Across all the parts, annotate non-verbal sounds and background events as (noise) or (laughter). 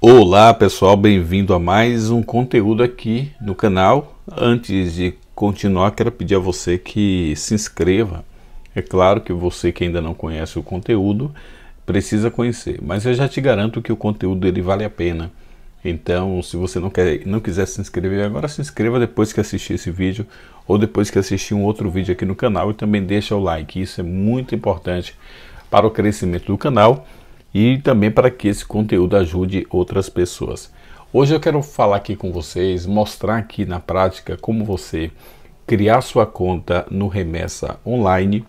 Olá pessoal, bem-vindo a mais um conteúdo aqui no canal. Antes de continuar, quero pedir a você que se inscreva. É claro que você que ainda não conhece o conteúdo precisa conhecer, mas eu já te garanto que o conteúdo ele vale a pena. Então, se você não, quer, não quiser se inscrever agora, se inscreva depois que assistir esse vídeo ou depois que assistir um outro vídeo aqui no canal e também deixa o like. Isso é muito importante para o crescimento do canal e também para que esse conteúdo ajude outras pessoas. Hoje eu quero falar aqui com vocês, mostrar aqui na prática como você criar sua conta no Remessa Online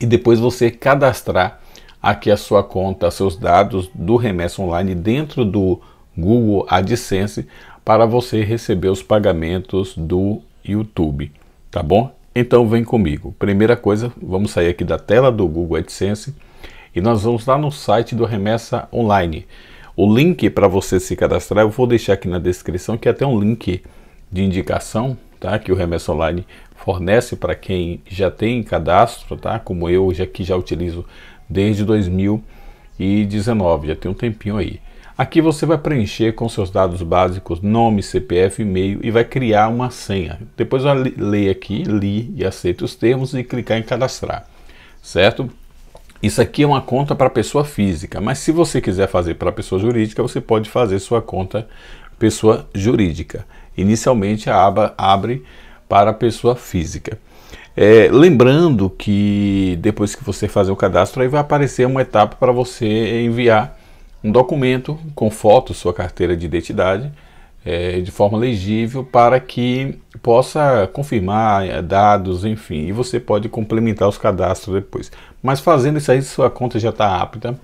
e depois você cadastrar aqui a sua conta, seus dados do Remessa Online dentro do Google AdSense para você receber os pagamentos do YouTube, tá bom? Então vem comigo. Primeira coisa, vamos sair aqui da tela do Google AdSense e nós vamos lá no site do Remessa Online. O link para você se cadastrar eu vou deixar aqui na descrição, que é até um link de indicação tá? que o Remessa Online fornece para quem já tem cadastro, tá? como eu, já que já utilizo desde 2019, já tem um tempinho aí. Aqui você vai preencher com seus dados básicos, nome, CPF, e-mail e vai criar uma senha. Depois vai ler aqui, li e aceita os termos e clicar em cadastrar, certo? Isso aqui é uma conta para pessoa física, mas se você quiser fazer para pessoa jurídica, você pode fazer sua conta pessoa jurídica. Inicialmente a aba abre para pessoa física. É, lembrando que depois que você fazer o cadastro, aí vai aparecer uma etapa para você enviar um documento com foto, sua carteira de identidade, é, de forma legível para que possa confirmar é, dados, enfim, e você pode complementar os cadastros depois. Mas fazendo isso aí, sua conta já está apta,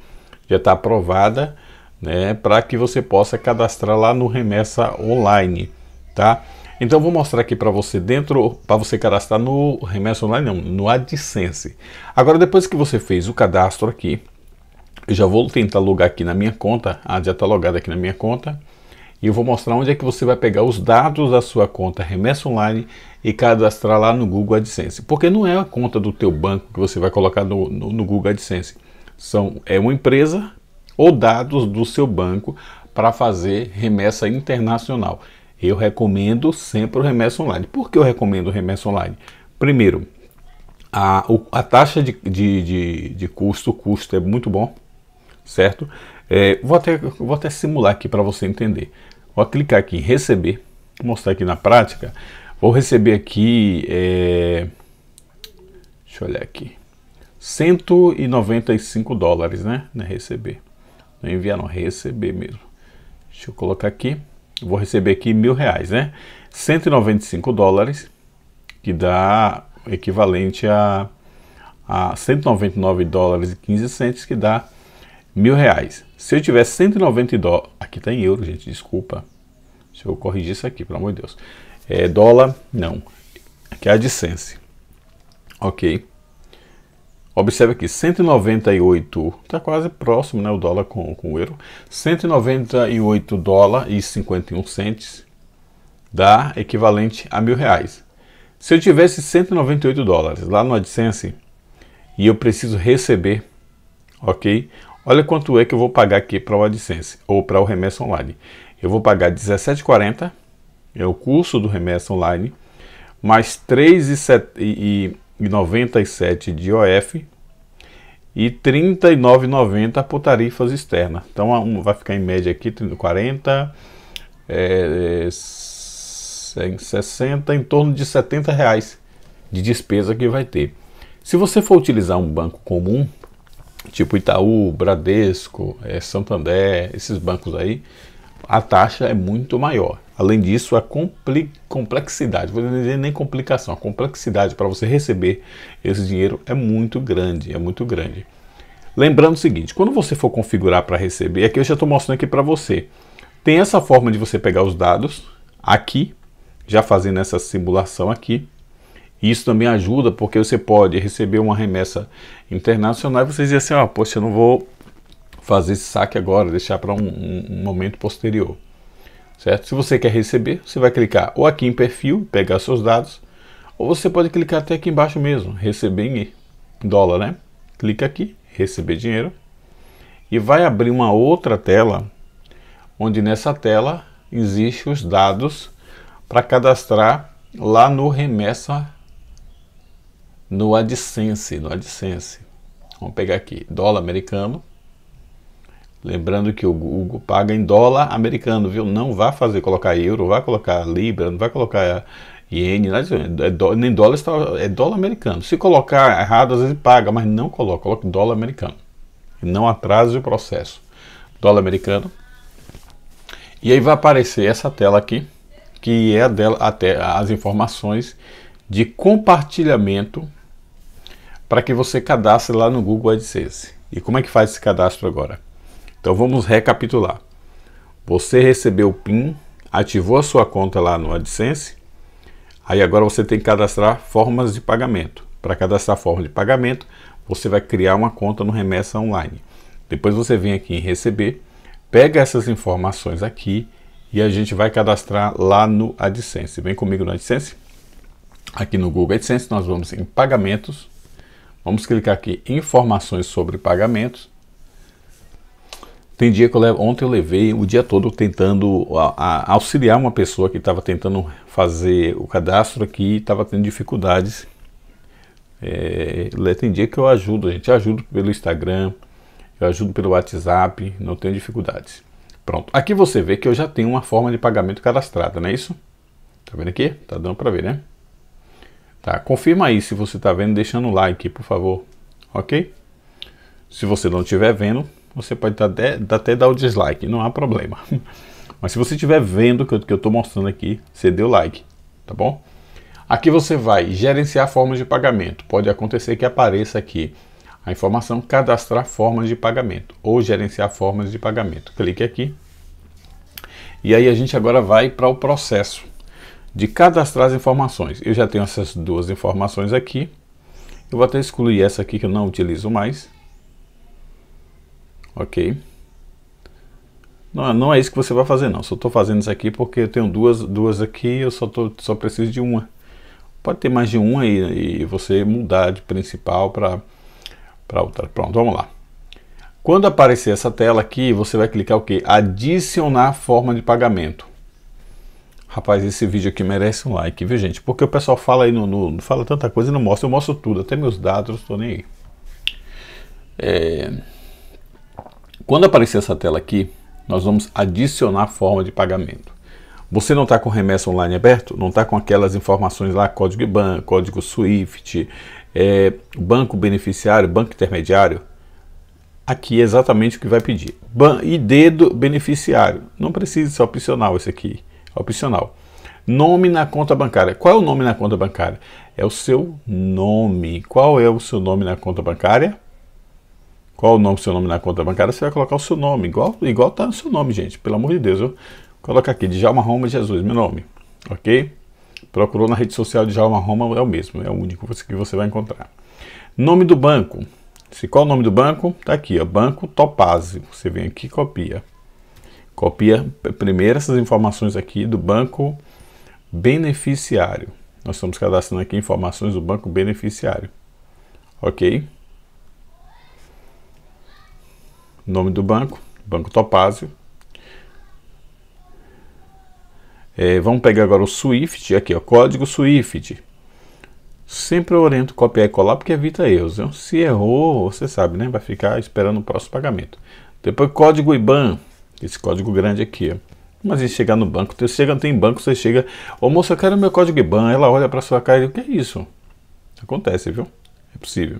já está aprovada, né, para que você possa cadastrar lá no Remessa Online, tá? Então vou mostrar aqui para você dentro, para você cadastrar no Remessa Online, não, no AdSense. Agora depois que você fez o cadastro aqui, eu já vou tentar logar aqui na minha conta, ah, já está logado aqui na minha conta, e eu vou mostrar onde é que você vai pegar os dados da sua conta remessa online e cadastrar lá no Google AdSense. Porque não é a conta do teu banco que você vai colocar no, no, no Google AdSense. São, é uma empresa ou dados do seu banco para fazer remessa internacional. Eu recomendo sempre o remessa online. Por que eu recomendo o remessa online? Primeiro, a, a taxa de, de, de, de custo, o custo é muito bom, certo? É, vou, até, vou até simular aqui para você entender. Vou clicar aqui em receber, vou mostrar aqui na prática. Vou receber aqui, é, deixa eu olhar aqui, 195 dólares, né? né receber. Não enviar não, receber mesmo. Deixa eu colocar aqui. vou receber aqui mil reais, né? 195 dólares, que dá equivalente a, a 199 dólares e 15 centos, que dá mil reais. Se eu tivesse 190 dólares, aqui tá em euro, gente, desculpa. Deixa eu corrigir isso aqui, pelo amor de Deus. É dólar, não. Aqui é a dissense. Ok. Observe aqui, 198, está quase próximo, né, o dólar com, com o euro. 198 dólares e 51 centes dá equivalente a mil reais. Se eu tivesse 198 dólares lá no AdSense e eu preciso receber, ok? Olha quanto é que eu vou pagar aqui para o AdSense ou para o Remessa Online. Eu vou pagar R$17,40, é o curso do Remessa Online, mais R$3,97 de OF e R$39,90 por tarifas externas. Então vai ficar em média aqui R$40,00. é, 60, é, em torno de 70 reais de despesa que vai ter. Se você for utilizar um banco comum, tipo Itaú, Bradesco, é, Santander, esses bancos aí, a taxa é muito maior. Além disso, a complexidade, vou dizer nem complicação, a complexidade para você receber esse dinheiro é muito grande, é muito grande. Lembrando o seguinte, quando você for configurar para receber, aqui é eu já estou mostrando aqui para você, tem essa forma de você pegar os dados aqui, já fazendo essa simulação aqui, isso também ajuda porque você pode receber uma remessa internacional e você dizer assim, ah, poxa, eu não vou fazer esse saque agora, deixar para um, um, momento posterior. Certo? Se você quer receber, você vai clicar ou aqui em perfil, pegar seus dados, ou você pode clicar até aqui embaixo mesmo, receber em dólar, né? Clica aqui, receber dinheiro, e vai abrir uma outra tela, onde nessa tela existe os dados para cadastrar lá no remessa no AdSense, no AdSense. Vamos pegar aqui, dólar americano. Lembrando que o Google paga em dólar americano, viu? Não vá fazer colocar euro, vá colocar libra, não vai colocar é, iene, é nem dólar, é dólar americano. Se colocar errado, às vezes paga, mas não coloca, coloque dólar americano. Não atrase o processo. Dólar americano. E aí vai aparecer essa tela aqui, que é a dela, até as informações de compartilhamento para que você cadastre lá no Google AdSense. E como é que faz esse cadastro agora? Então vamos recapitular. Você recebeu o PIN, ativou a sua conta lá no AdSense, aí agora você tem que cadastrar formas de pagamento. Para cadastrar forma de pagamento, você vai criar uma conta no Remessa Online. Depois você vem aqui em Receber, pega essas informações aqui e a gente vai cadastrar lá no AdSense. Vem comigo no AdSense. Aqui no Google AdSense nós vamos em Pagamentos, Vamos clicar aqui em informações sobre pagamentos. Tem dia que eu levo, ontem eu levei o dia todo tentando a, a auxiliar uma pessoa que estava tentando fazer o cadastro aqui e estava tendo dificuldades. É, tem dia que eu ajudo, gente. Eu ajudo pelo Instagram, eu ajudo pelo WhatsApp, não tenho dificuldades. Pronto. Aqui você vê que eu já tenho uma forma de pagamento cadastrada, não é isso? Tá vendo aqui? Tá dando para ver, né? Tá? Confirma aí se você está vendo, deixando o like, por favor. Ok? Se você não estiver vendo, você pode tá até, tá até dar o dislike, não há problema. (laughs) Mas se você estiver vendo o que eu estou mostrando aqui, você deu like, tá bom? Aqui você vai gerenciar formas de pagamento. Pode acontecer que apareça aqui a informação cadastrar formas de pagamento ou gerenciar formas de pagamento. Clique aqui. E aí a gente agora vai para o processo de cadastrar as informações. Eu já tenho essas duas informações aqui. Eu vou até excluir essa aqui que eu não utilizo mais. Ok. Não, não é isso que você vai fazer não, só estou fazendo isso aqui porque eu tenho duas, duas aqui eu só, tô, só preciso de uma. Pode ter mais de uma e, e você mudar de principal para outra. Pronto, vamos lá. Quando aparecer essa tela aqui, você vai clicar o que? Adicionar forma de pagamento. Rapaz, esse vídeo aqui merece um like, viu gente? Porque o pessoal fala aí, no, fala tanta coisa e não mostra. Eu mostro tudo, até meus dados, não tô nem aí. É... Quando aparecer essa tela aqui, nós vamos adicionar forma de pagamento. Você não está com remessa online aberto? Não está com aquelas informações lá, código banco, código SWIFT, é, banco beneficiário, banco intermediário? Aqui é exatamente o que vai pedir. Ban ID do beneficiário. Não precisa, ser opcional esse aqui opcional. Nome na conta bancária. Qual é o nome na conta bancária? É o seu nome. Qual é o seu nome na conta bancária? Qual o nome, seu nome na conta bancária? Você vai colocar o seu nome, igual igual tá no seu nome, gente. Pelo amor de Deus, eu coloco aqui Djalma Roma Jesus, meu nome. OK? Procurou na rede social Djalma Roma é o mesmo, é o único que você vai encontrar. Nome do banco. Se qual é o nome do banco? Tá aqui, ó, Banco Topazio. Você vem aqui e copia. Copia primeiro essas informações aqui do banco beneficiário. Nós estamos cadastrando aqui informações do banco beneficiário. Ok? Nome do banco, Banco Topázio. É, vamos pegar agora o Swift, aqui ó, código Swift. Sempre oriento copiar e colar porque evita erros. Né? Se errou, você sabe, né? Vai ficar esperando o próximo pagamento. Depois código IBAN, esse código grande aqui. Mas a chegar no banco, você chega, não tem banco, você chega, ô moça, eu quero meu código IBAN. Ela olha para sua cara e diz, o que é isso? Acontece, viu? É possível.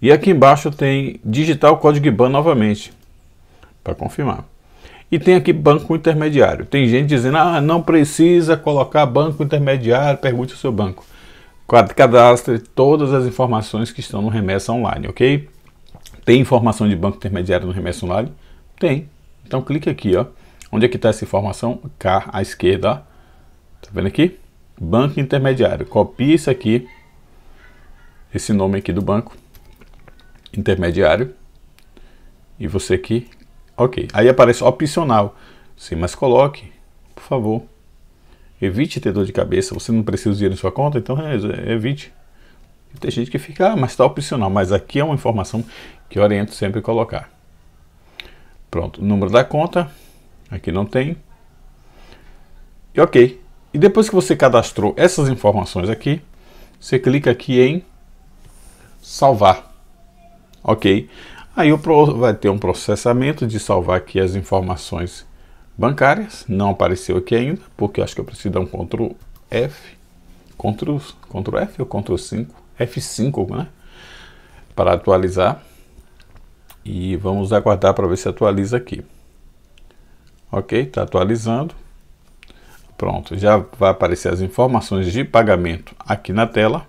E aqui embaixo tem digitar o código IBAN novamente, para confirmar. E tem aqui banco intermediário. Tem gente dizendo, ah, não precisa colocar banco intermediário, pergunte ao seu banco. Cadastre todas as informações que estão no remessa online, ok? Tem informação de banco intermediário no remessa online? Tem. Então clique aqui, ó. Onde é que está essa informação? Cá à esquerda, Tá vendo aqui? Banco intermediário. Copie isso aqui, esse nome aqui do banco intermediário. E você aqui, ok. Aí aparece opcional. Sim, mas coloque, por favor. Evite ter dor de cabeça. Você não precisa dinheiro em sua conta, então é, é, evite. Tem gente que fica, ah, mas está opcional. Mas aqui é uma informação que eu oriento sempre a colocar. Pronto, número da conta, aqui não tem. E ok. E depois que você cadastrou essas informações aqui, você clica aqui em salvar. Ok. Aí vai ter um processamento de salvar aqui as informações bancárias. Não apareceu aqui ainda, porque eu acho que eu preciso dar um Ctrl F. Ctrl, Ctrl F ou Ctrl 5? F5, né? Para atualizar. E vamos aguardar para ver se atualiza aqui. Ok, está atualizando. Pronto, já vai aparecer as informações de pagamento aqui na tela.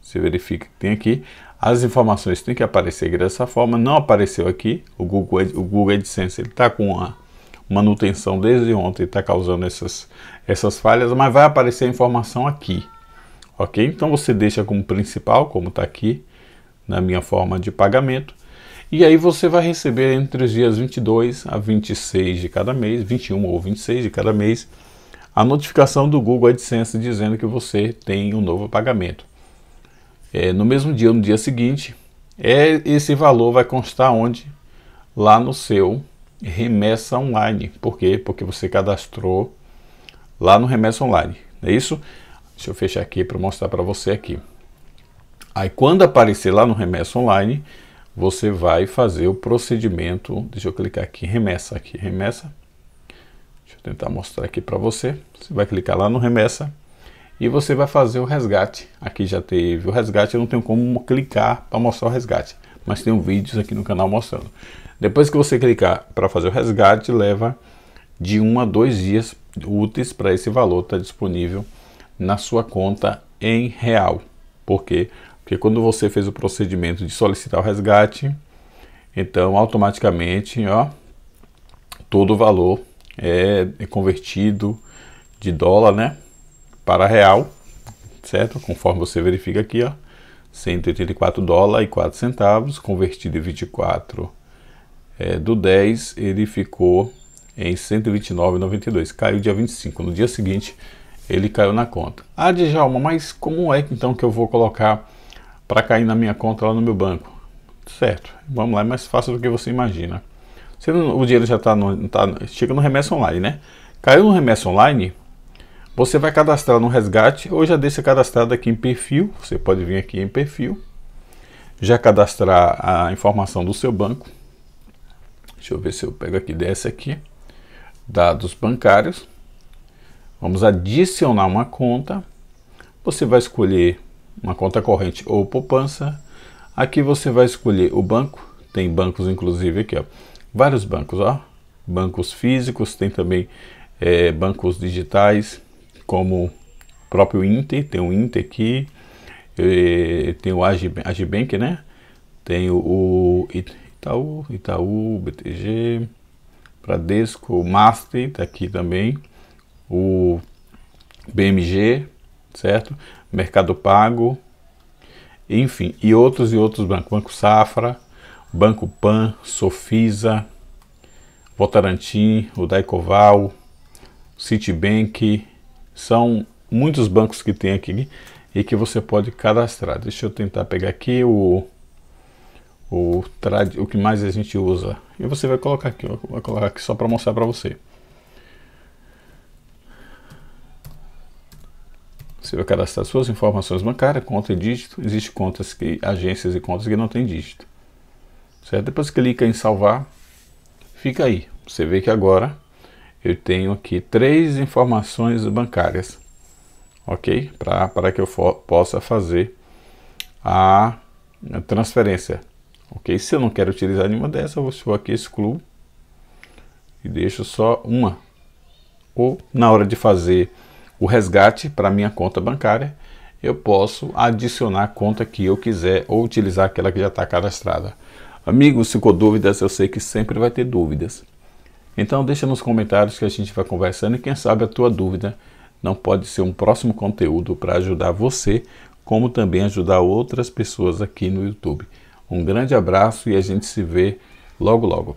Você verifica que tem aqui. As informações têm que aparecer dessa forma. Não apareceu aqui. O Google, o Google AdSense está com uma manutenção desde ontem está causando essas, essas falhas, mas vai aparecer a informação aqui. Ok? Então você deixa como principal, como está aqui na minha forma de pagamento. E aí você vai receber entre os dias 22 a 26 de cada mês, 21 ou 26 de cada mês, a notificação do Google AdSense dizendo que você tem um novo pagamento. É, no mesmo dia, no dia seguinte, é, esse valor vai constar onde? Lá no seu remessa online. Por quê? Porque você cadastrou lá no remessa online. É isso? Deixa eu fechar aqui para mostrar para você aqui. Aí quando aparecer lá no remessa online, você vai fazer o procedimento. Deixa eu clicar aqui, remessa aqui, remessa. Deixa eu tentar mostrar aqui para você. Você vai clicar lá no remessa e você vai fazer o resgate. Aqui já teve o resgate, eu não tenho como clicar para mostrar o resgate, mas tem um vídeos aqui no canal mostrando. Depois que você clicar para fazer o resgate, leva de um a dois dias úteis para esse valor estar tá disponível na sua conta em real, porque porque quando você fez o procedimento de solicitar o resgate, então automaticamente, ó, todo o valor é, é convertido de dólar, né, para real, certo? Conforme você verifica aqui, ó, 184 dólares e 4 centavos, convertido em 24 é, do 10, ele ficou em 129,92. Caiu dia 25. No dia seguinte, ele caiu na conta. Ah, Djalma, mas como é então que eu vou colocar para cair na minha conta lá no meu banco. Certo, vamos lá, é mais fácil do que você imagina. Se não, o dinheiro já está tá, tá chega no remessa online, né? Caiu no remessa online, você vai cadastrar no resgate ou já deixa cadastrado aqui em perfil. Você pode vir aqui em perfil, já cadastrar a informação do seu banco. Deixa eu ver se eu pego aqui, desce aqui. Dados bancários. Vamos adicionar uma conta. Você vai escolher uma conta corrente ou poupança. Aqui você vai escolher o banco, tem bancos inclusive aqui, ó, vários bancos, ó, bancos físicos, tem também é, bancos digitais, como o próprio Inter, tem o Inter aqui, é, tem o Agibank, né? Tem o Itaú, Itaú, BTG, Bradesco, Master, tá aqui também, o BMG, certo? Mercado Pago, enfim, e outros e outros bancos, Banco Safra, Banco Pan, Sofisa, Votarantim, o Daicoval, Citibank, são muitos bancos que tem aqui e que você pode cadastrar. Deixa eu tentar pegar aqui o o, o que mais a gente usa. E você vai colocar aqui, vou colocar aqui só para mostrar para você. Você vai cadastrar suas informações bancárias, conta e dígito. Existem contas que agências e contas que não tem dígito. Certo? Depois clica em salvar. Fica aí. Você vê que agora eu tenho aqui três informações bancárias. OK? Para que eu for, possa fazer a transferência. OK? Se eu não quero utilizar nenhuma dessas, eu vou aqui excluo e deixo só uma. Ou na hora de fazer o resgate para minha conta bancária, eu posso adicionar a conta que eu quiser ou utilizar aquela que já está cadastrada. Amigos, ficou dúvidas? Eu sei que sempre vai ter dúvidas. Então deixa nos comentários que a gente vai conversando e quem sabe a tua dúvida não pode ser um próximo conteúdo para ajudar você, como também ajudar outras pessoas aqui no YouTube. Um grande abraço e a gente se vê logo logo.